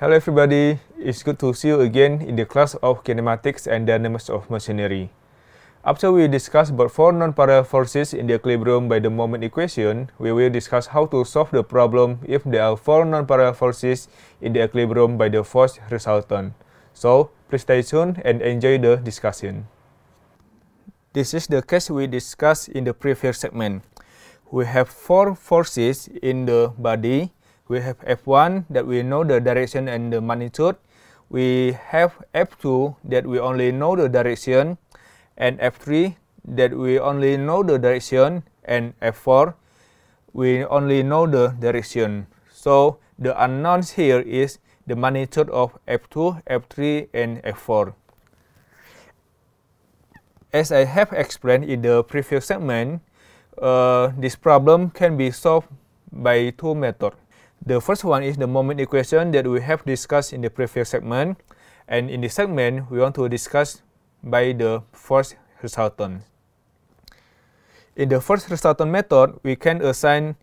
Hello everybody, it's good to see you again in the class of kinematics and dynamics of machinery. After we discussed about four non-parallel forces in the equilibrium by the moment equation, we will discuss how to solve the problem if there are four non-parallel forces in the equilibrium by the force resultant. So, please stay tuned and enjoy the discussion. This is the case we discussed in the previous segment. We have four forces in the body we have f1 that we know the direction and the magnitude. We have f2 that we only know the direction and f3 that we only know the direction and f4 we only know the direction. So the unknowns here is the magnitude of f2, f3 and f4. As I have explained in the previous segment, uh, this problem can be solved by two methods. The first one is the moment equation that we have discussed in the previous segment. And in this segment, we want to discuss by the first resultant. In the first resultant method, we can assign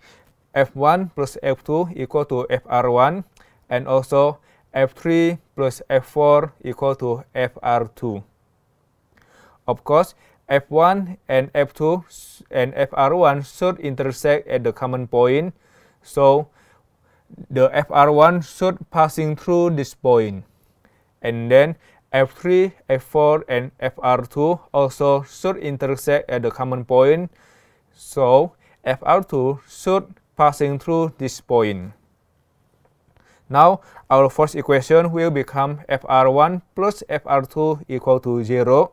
f1 plus f2 equal to fr1 and also f3 plus f4 equal to fr2. Of course, f1 and f2 and fr1 should intersect at the common point. So, the FR1 should passing through this point. And then F3, F4 and FR2 also should intersect at the common point. So FR2 should passing through this point. Now our first equation will become FR1 plus FR2 equal to 0.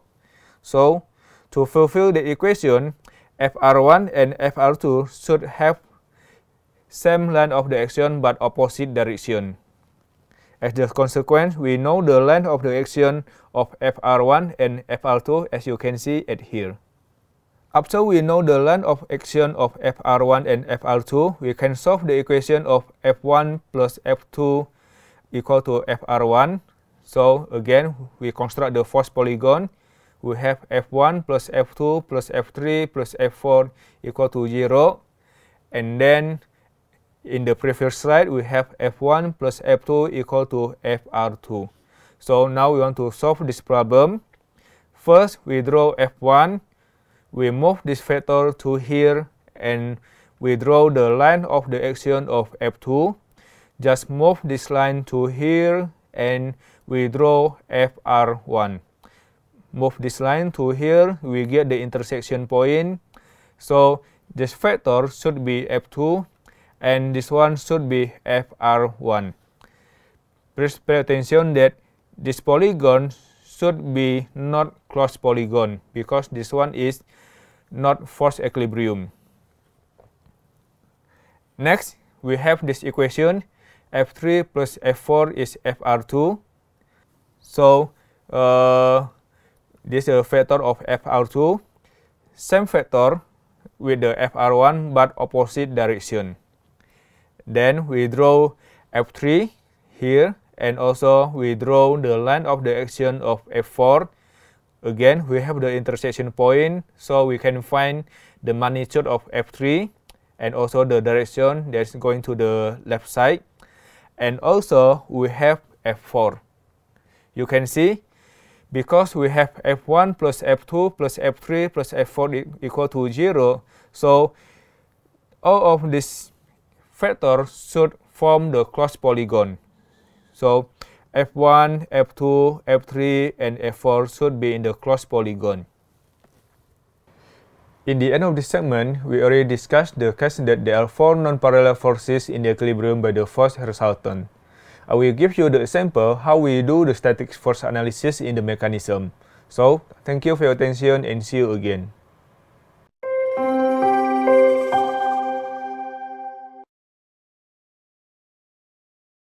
So to fulfill the equation, FR1 and FR2 should have same length of the action but opposite direction. As the consequence, we know the length of the action of FR1 and FR2 as you can see it here. After we know the length of action of FR1 and FR2, we can solve the equation of F1 plus F2 equal to FR1. So again, we construct the force polygon. We have F1 plus F2 plus F3 plus F4 equal to 0. And then in the previous slide, we have f1 plus f2 equal to fr2. So now we want to solve this problem. First, we draw f1. We move this vector to here and we draw the line of the action of f2. Just move this line to here and we draw fr1. Move this line to here, we get the intersection point. So this vector should be f2 and this one should be FR1. Please pay attention that this polygon should be not cross polygon because this one is not force equilibrium. Next, we have this equation F3 plus F4 is FR2. So, uh, this is a factor of FR2, same factor with the FR1 but opposite direction. Then we draw F3 here and also we draw the line of the action of F4. Again, we have the intersection point, so we can find the magnitude of F3 and also the direction that's going to the left side. And also, we have F4. You can see, because we have F1 plus F2 plus F3 plus F4 equal to 0, so all of these vector should form the cross polygon. So F1, F2, F3, and F4 should be in the cross polygon. In the end of this segment, we already discussed the case that there are four non-parallel forces in the equilibrium by the force resultant. I will give you the example how we do the static force analysis in the mechanism. So, thank you for your attention and see you again.